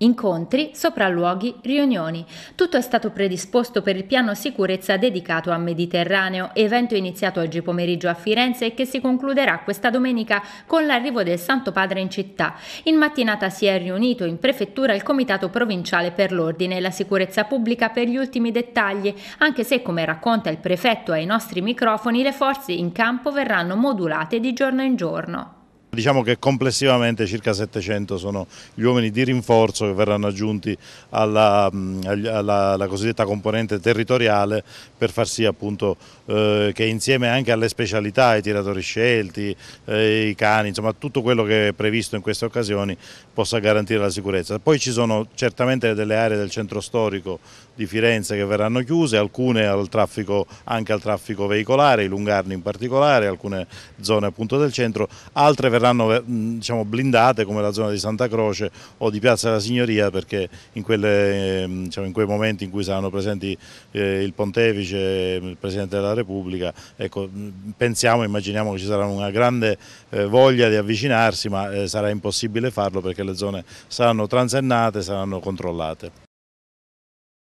Incontri, sopralluoghi, riunioni. Tutto è stato predisposto per il piano sicurezza dedicato a Mediterraneo, evento iniziato oggi pomeriggio a Firenze e che si concluderà questa domenica con l'arrivo del Santo Padre in città. In mattinata si è riunito in prefettura il Comitato Provinciale per l'Ordine e la Sicurezza Pubblica per gli ultimi dettagli, anche se, come racconta il prefetto ai nostri microfoni, le forze in campo verranno modulate di giorno in giorno. Diciamo che complessivamente circa 700 sono gli uomini di rinforzo che verranno aggiunti alla, mm, alla, alla cosiddetta componente territoriale per far sì appunto, eh, che insieme anche alle specialità, ai tiratori scelti, eh, i cani, insomma tutto quello che è previsto in queste occasioni possa garantire la sicurezza. Poi ci sono certamente delle aree del centro storico di Firenze che verranno chiuse, alcune al traffico, anche al traffico veicolare, i lungarni in particolare, alcune zone appunto del centro, altre verranno verranno diciamo, blindate come la zona di Santa Croce o di Piazza della Signoria perché in, quelle, ehm, diciamo, in quei momenti in cui saranno presenti eh, il Pontefice, e il Presidente della Repubblica, ecco, pensiamo, immaginiamo che ci sarà una grande eh, voglia di avvicinarsi ma eh, sarà impossibile farlo perché le zone saranno transennate, saranno controllate.